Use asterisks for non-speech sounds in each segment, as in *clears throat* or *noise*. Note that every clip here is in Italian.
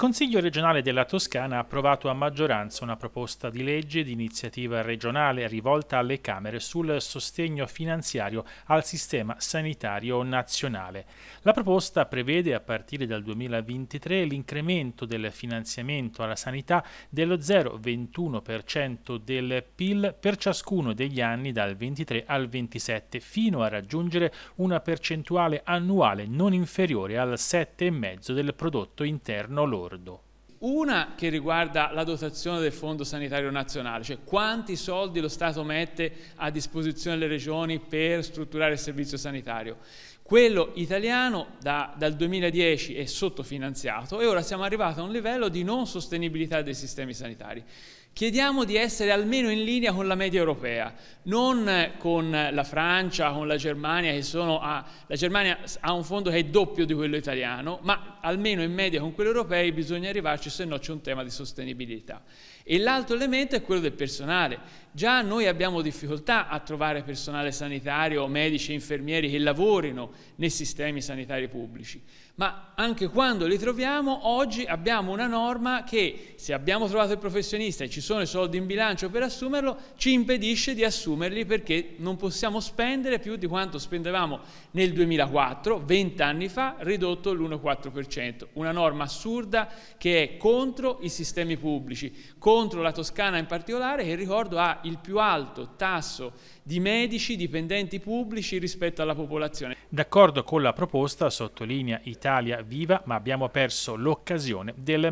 Consiglio regionale della Toscana ha approvato a maggioranza una proposta di legge di iniziativa regionale rivolta alle Camere sul sostegno finanziario al sistema sanitario nazionale. La proposta prevede a partire dal 2023 l'incremento del finanziamento alla sanità dello 0,21% del PIL per ciascuno degli anni dal 23 al 27 fino a raggiungere una percentuale annuale non inferiore al 7,5% del prodotto interno lordo lordo. Una che riguarda la dotazione del Fondo Sanitario Nazionale, cioè quanti soldi lo Stato mette a disposizione delle regioni per strutturare il servizio sanitario. Quello italiano da, dal 2010 è sottofinanziato e ora siamo arrivati a un livello di non sostenibilità dei sistemi sanitari. Chiediamo di essere almeno in linea con la media europea, non con la Francia, con la Germania, che sono a, la Germania ha un fondo che è doppio di quello italiano, ma almeno in media con quello europeo bisogna arrivarci, se no c'è un tema di sostenibilità. E l'altro elemento è quello del personale. Già noi abbiamo difficoltà a trovare personale sanitario, medici e infermieri che lavorino nei sistemi sanitari pubblici ma anche quando li troviamo, oggi abbiamo una norma che se abbiamo trovato il professionista e ci sono i soldi in bilancio per assumerlo, ci impedisce di assumerli perché non possiamo spendere più di quanto spendevamo nel 2004, 20 anni fa, ridotto l'1,4%. Una norma assurda che è contro i sistemi pubblici, contro la Toscana in particolare che ricordo ha il più alto tasso di medici dipendenti pubblici rispetto alla popolazione. D'accordo con la proposta, sottolinea Italia, Italia viva, ma abbiamo perso l'occasione del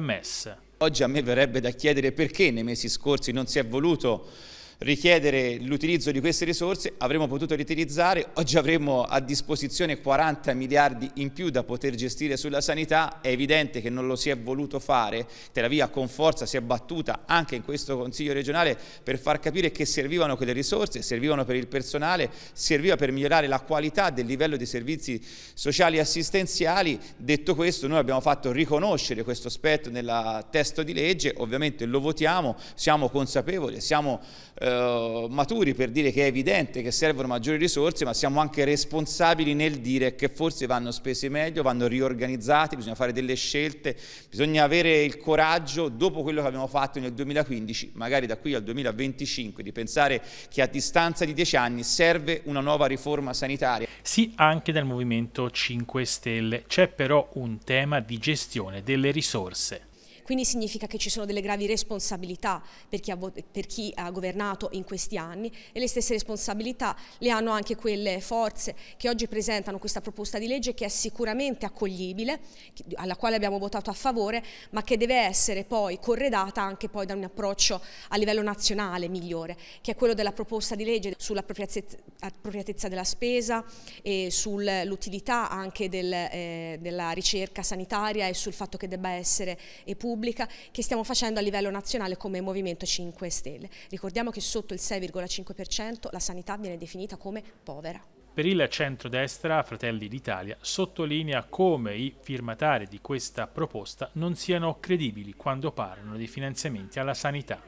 Oggi a me verrebbe da chiedere perché nei mesi scorsi non si è voluto richiedere l'utilizzo di queste risorse, avremmo potuto riutilizzare, oggi avremmo a disposizione 40 miliardi in più da poter gestire sulla sanità, è evidente che non lo si è voluto fare, Tel Aviv con forza si è battuta anche in questo Consiglio regionale per far capire che servivano quelle risorse, servivano per il personale, serviva per migliorare la qualità del livello dei servizi sociali e assistenziali, detto questo noi abbiamo fatto riconoscere questo aspetto nel testo di legge, ovviamente lo votiamo, siamo consapevoli, siamo... Eh, eh, maturi per dire che è evidente che servono maggiori risorse, ma siamo anche responsabili nel dire che forse vanno spese meglio, vanno riorganizzati, bisogna fare delle scelte, bisogna avere il coraggio, dopo quello che abbiamo fatto nel 2015, magari da qui al 2025, di pensare che a distanza di dieci anni serve una nuova riforma sanitaria. Sì, anche dal Movimento 5 Stelle c'è però un tema di gestione delle risorse. Quindi significa che ci sono delle gravi responsabilità per chi, ha, per chi ha, governato in questi anni e le stesse responsabilità le hanno anche quelle forze che oggi presentano questa proposta di legge che è sicuramente accoglibile, alla quale abbiamo votato a favore, ma che deve essere poi corredata anche poi da un approccio a livello nazionale migliore, che è quello della proposta di legge sull'appropriatezza della spesa e sull'utilità anche del, eh, della ricerca sanitaria e sul fatto che debba essere pubblica pubblica che stiamo facendo a livello nazionale come Movimento 5 Stelle. Ricordiamo che sotto il 6,5% la sanità viene definita come povera. Per il centrodestra, Fratelli d'Italia sottolinea come i firmatari di questa proposta non siano credibili quando parlano di finanziamenti alla sanità.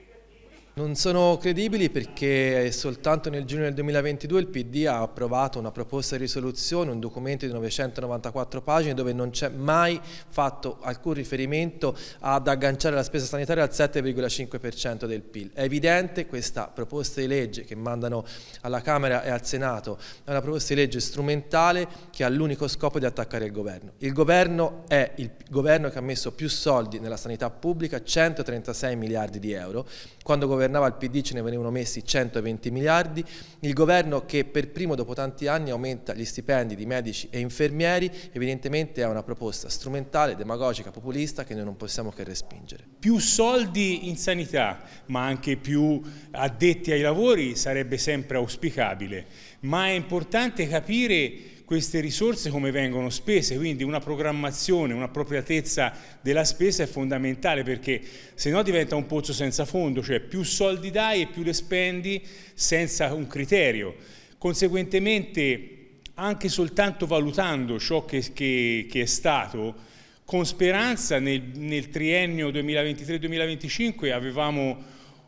Non sono credibili perché soltanto nel giugno del 2022 il PD ha approvato una proposta di risoluzione, un documento di 994 pagine dove non c'è mai fatto alcun riferimento ad agganciare la spesa sanitaria al 7,5% del PIL. È evidente questa proposta di legge che mandano alla Camera e al Senato è una proposta di legge strumentale che ha l'unico scopo di attaccare il governo. Il governo è il governo che ha messo più soldi nella sanità pubblica, 136 miliardi di euro, quando governava governava il PD ce ne venivano messi 120 miliardi, il governo che per primo dopo tanti anni aumenta gli stipendi di medici e infermieri evidentemente è una proposta strumentale, demagogica, populista che noi non possiamo che respingere. Più soldi in sanità ma anche più addetti ai lavori sarebbe sempre auspicabile, ma è importante capire queste risorse come vengono spese, quindi una programmazione, un'appropriatezza della spesa è fondamentale perché se no diventa un pozzo senza fondo, cioè più soldi dai e più le spendi senza un criterio. Conseguentemente anche soltanto valutando ciò che, che, che è stato, con speranza nel, nel triennio 2023-2025 avevamo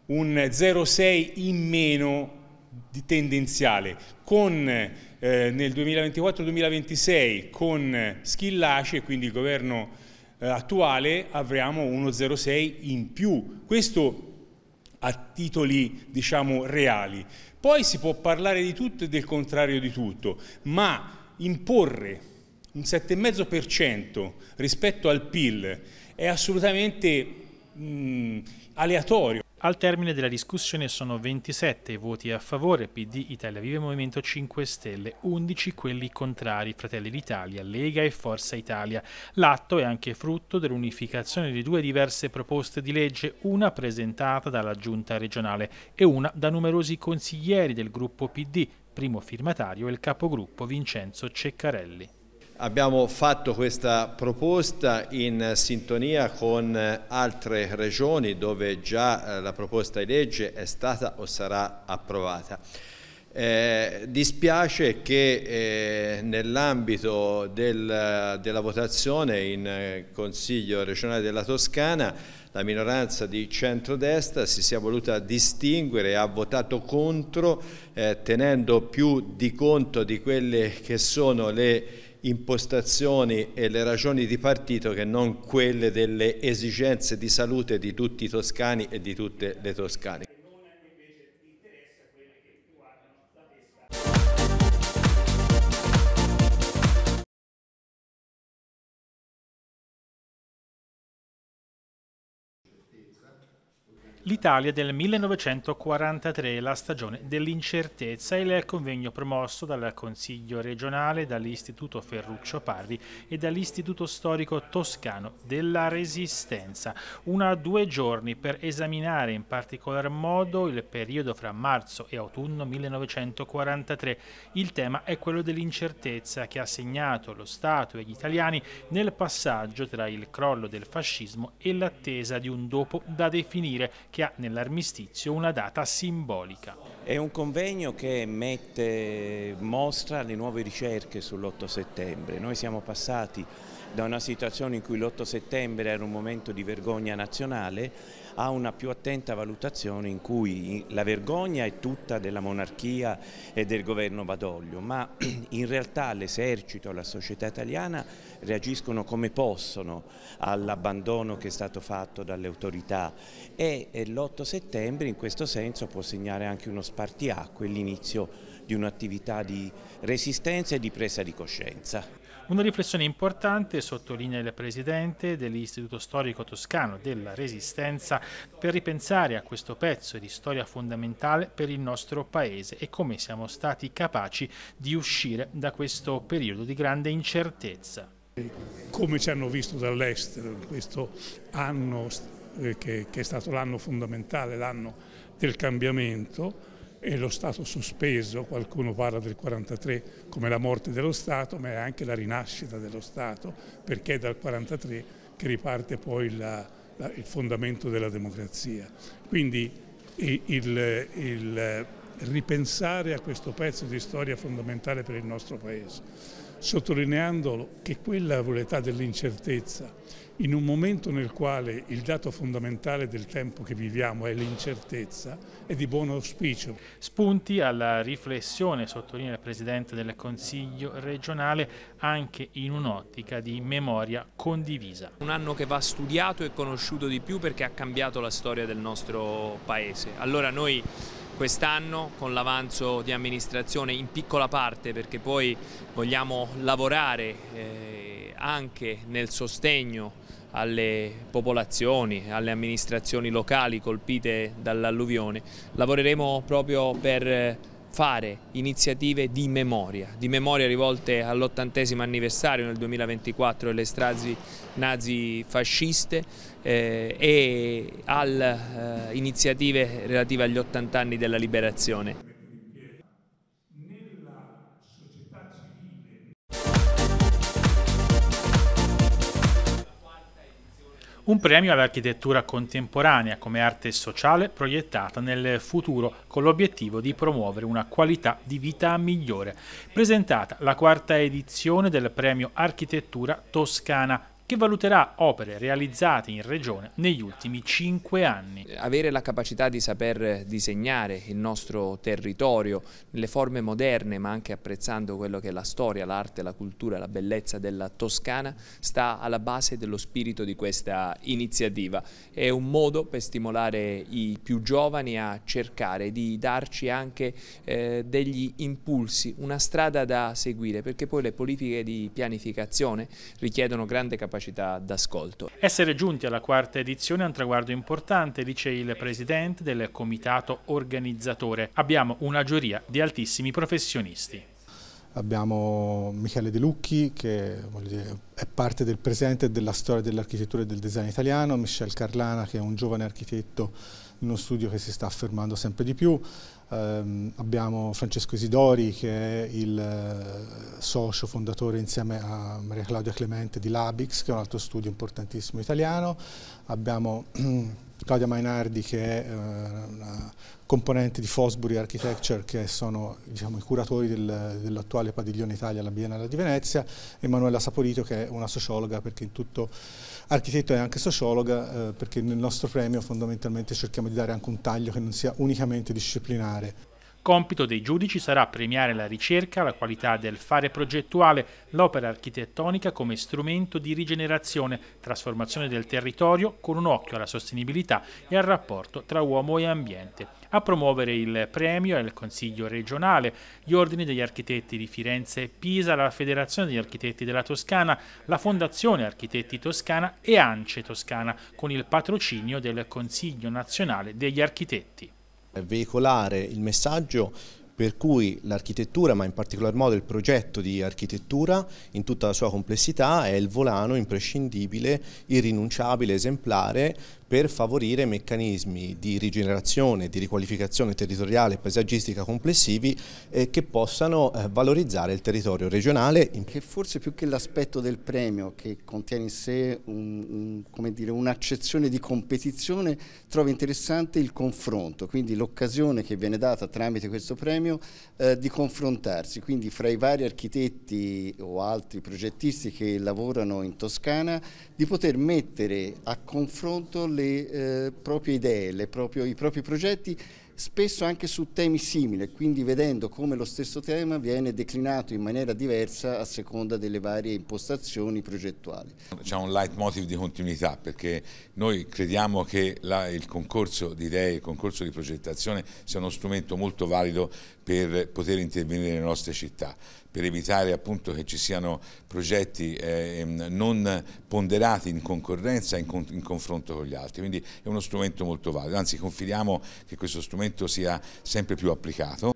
un 0,6 in meno di tendenziale con, eh, nel 2024-2026 con Schillaci e quindi il governo eh, attuale avremo uno 0,6 in più. Questo a titoli diciamo reali. Poi si può parlare di tutto e del contrario di tutto, ma imporre un 7,5% rispetto al PIL è assolutamente mh, aleatorio. Al termine della discussione sono 27 i voti a favore PD, Italia Vive Movimento 5 Stelle, 11 quelli contrari Fratelli d'Italia, Lega e Forza Italia. L'atto è anche frutto dell'unificazione di due diverse proposte di legge, una presentata dalla Giunta regionale e una da numerosi consiglieri del gruppo PD, primo firmatario e il capogruppo Vincenzo Ceccarelli. Abbiamo fatto questa proposta in sintonia con eh, altre regioni dove già eh, la proposta di legge è stata o sarà approvata. Eh, dispiace che eh, nell'ambito del, della votazione in eh, Consiglio regionale della Toscana la minoranza di centrodestra si sia voluta distinguere e ha votato contro eh, tenendo più di conto di quelle che sono le impostazioni e le ragioni di partito che non quelle delle esigenze di salute di tutti i toscani e di tutte le toscane. L'Italia del 1943 la stagione dell'incertezza e il convegno promosso dal Consiglio regionale, dall'Istituto Ferruccio Parri e dall'Istituto storico toscano della Resistenza. Una due giorni per esaminare in particolar modo il periodo fra marzo e autunno 1943. Il tema è quello dell'incertezza che ha segnato lo Stato e gli italiani nel passaggio tra il crollo del fascismo e l'attesa di un dopo da definire che nell'armistizio una data simbolica. È un convegno che mette mostra le nuove ricerche sull'8 settembre. Noi siamo passati da una situazione in cui l'8 settembre era un momento di vergogna nazionale a una più attenta valutazione in cui la vergogna è tutta della monarchia e del governo Badoglio, ma *clears throat* in realtà l'esercito, la società italiana reagiscono come possono all'abbandono che è stato fatto dalle autorità e l'8 settembre in questo senso può segnare anche uno spartiacque, l'inizio di un'attività di resistenza e di presa di coscienza. Una riflessione importante sottolinea il presidente dell'Istituto Storico Toscano della Resistenza, per ripensare a questo pezzo di storia fondamentale per il nostro paese e come siamo stati capaci di uscire da questo periodo di grande incertezza. Come ci hanno visto dall'estero in questo anno eh, che è stato l'anno fondamentale, l'anno del cambiamento, e lo Stato sospeso, qualcuno parla del 43 come la morte dello Stato, ma è anche la rinascita dello Stato, perché è dal 43 che riparte poi la, la, il fondamento della democrazia. Quindi il, il ripensare a questo pezzo di storia fondamentale per il nostro Paese sottolineando che quella volontà dell'incertezza, in un momento nel quale il dato fondamentale del tempo che viviamo è l'incertezza, è di buon auspicio. Spunti alla riflessione, sottolinea il Presidente del Consiglio regionale, anche in un'ottica di memoria condivisa. Un anno che va studiato e conosciuto di più perché ha cambiato la storia del nostro Paese. Allora noi quest'anno con l'avanzo di amministrazione in piccola parte perché poi vogliamo lavorare eh, anche nel sostegno alle popolazioni, alle amministrazioni locali colpite dall'alluvione. Lavoreremo proprio per fare iniziative di memoria, di memoria rivolte all'ottantesimo anniversario nel 2024 delle strazi nazi-fasciste eh, e alle eh, iniziative relative agli 80 anni della liberazione. Un premio all'architettura contemporanea come arte sociale proiettata nel futuro con l'obiettivo di promuovere una qualità di vita migliore. Presentata la quarta edizione del premio Architettura Toscana che valuterà opere realizzate in Regione negli ultimi cinque anni. Avere la capacità di saper disegnare il nostro territorio nelle forme moderne ma anche apprezzando quello che è la storia, l'arte, la cultura, la bellezza della Toscana sta alla base dello spirito di questa iniziativa. È un modo per stimolare i più giovani a cercare di darci anche eh, degli impulsi, una strada da seguire perché poi le politiche di pianificazione richiedono grande capacità capacità d'ascolto. Essere giunti alla quarta edizione è un traguardo importante, dice il presidente del comitato organizzatore. Abbiamo una giuria di altissimi professionisti. Abbiamo Michele De Lucchi che dire, è parte del presente e della storia dell'architettura e del design italiano, Michel Carlana che è un giovane architetto in uno studio che si sta affermando sempre di più, Um, abbiamo Francesco Isidori che è il uh, socio fondatore insieme a Maria Claudia Clemente di Labix che è un altro studio importantissimo italiano, abbiamo *clears throat* Claudia Mainardi che è una eh, componente di Fosbury Architecture che sono diciamo, i curatori del, dell'attuale padiglione Italia alla Biennale di Venezia, Emanuela Saporito che è una sociologa perché in tutto architetto e anche sociologa eh, perché nel nostro premio fondamentalmente cerchiamo di dare anche un taglio che non sia unicamente disciplinare. Compito dei giudici sarà premiare la ricerca, la qualità del fare progettuale, l'opera architettonica come strumento di rigenerazione, trasformazione del territorio con un occhio alla sostenibilità e al rapporto tra uomo e ambiente. A promuovere il premio è il Consiglio regionale, gli ordini degli architetti di Firenze e Pisa, la Federazione degli architetti della Toscana, la Fondazione Architetti Toscana e ANCE Toscana, con il patrocinio del Consiglio nazionale degli architetti veicolare il messaggio per cui l'architettura, ma in particolar modo il progetto di architettura in tutta la sua complessità è il volano imprescindibile, irrinunciabile, esemplare per favorire meccanismi di rigenerazione, di riqualificazione territoriale e paesaggistica complessivi eh, che possano eh, valorizzare il territorio regionale. Che forse più che l'aspetto del premio che contiene in sé un'accezione un, di competizione trovo interessante il confronto, quindi l'occasione che viene data tramite questo premio eh, di confrontarsi, quindi fra i vari architetti o altri progettisti che lavorano in Toscana di poter mettere a confronto le le eh, proprie idee, le proprio, i propri progetti spesso anche su temi simili, quindi vedendo come lo stesso tema viene declinato in maniera diversa a seconda delle varie impostazioni progettuali. C'è un leitmotiv di continuità perché noi crediamo che la, il concorso di idee, il concorso di progettazione sia uno strumento molto valido per poter intervenire nelle nostre città, per evitare appunto che ci siano progetti eh, non ponderati in concorrenza, in, con, in confronto con gli altri, quindi è uno strumento molto valido, anzi confidiamo che questo strumento strumento sia sempre più applicato.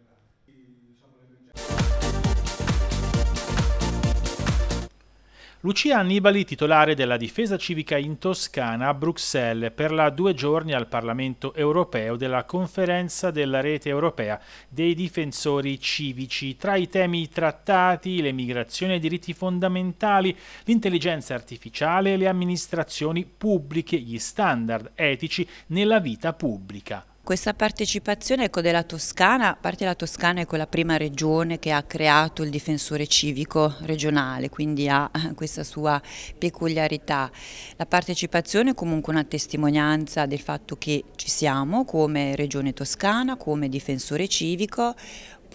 Lucia Annibali, titolare della difesa civica in Toscana a Bruxelles per la due giorni al Parlamento europeo della conferenza della rete europea dei difensori civici. Tra i temi trattati, le migrazioni i diritti fondamentali, l'intelligenza artificiale e le amministrazioni pubbliche, gli standard etici nella vita pubblica. Questa partecipazione ecco, della Toscana, a parte la Toscana è quella prima regione che ha creato il difensore civico regionale, quindi ha eh, questa sua peculiarità. La partecipazione è comunque una testimonianza del fatto che ci siamo come regione toscana, come difensore civico,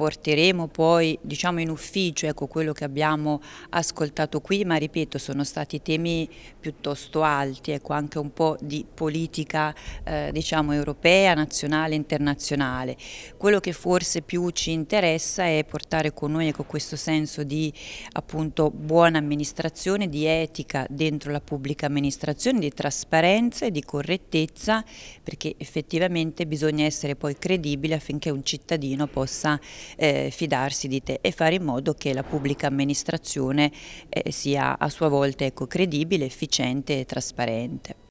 porteremo poi diciamo, in ufficio ecco, quello che abbiamo ascoltato qui, ma ripeto sono stati temi piuttosto alti, ecco, anche un po' di politica eh, diciamo, europea, nazionale, internazionale. Quello che forse più ci interessa è portare con noi ecco, questo senso di appunto, buona amministrazione, di etica dentro la pubblica amministrazione, di trasparenza e di correttezza, perché effettivamente bisogna essere poi credibili affinché un cittadino possa eh, fidarsi di te e fare in modo che la pubblica amministrazione eh, sia a sua volta ecco, credibile, efficiente e trasparente.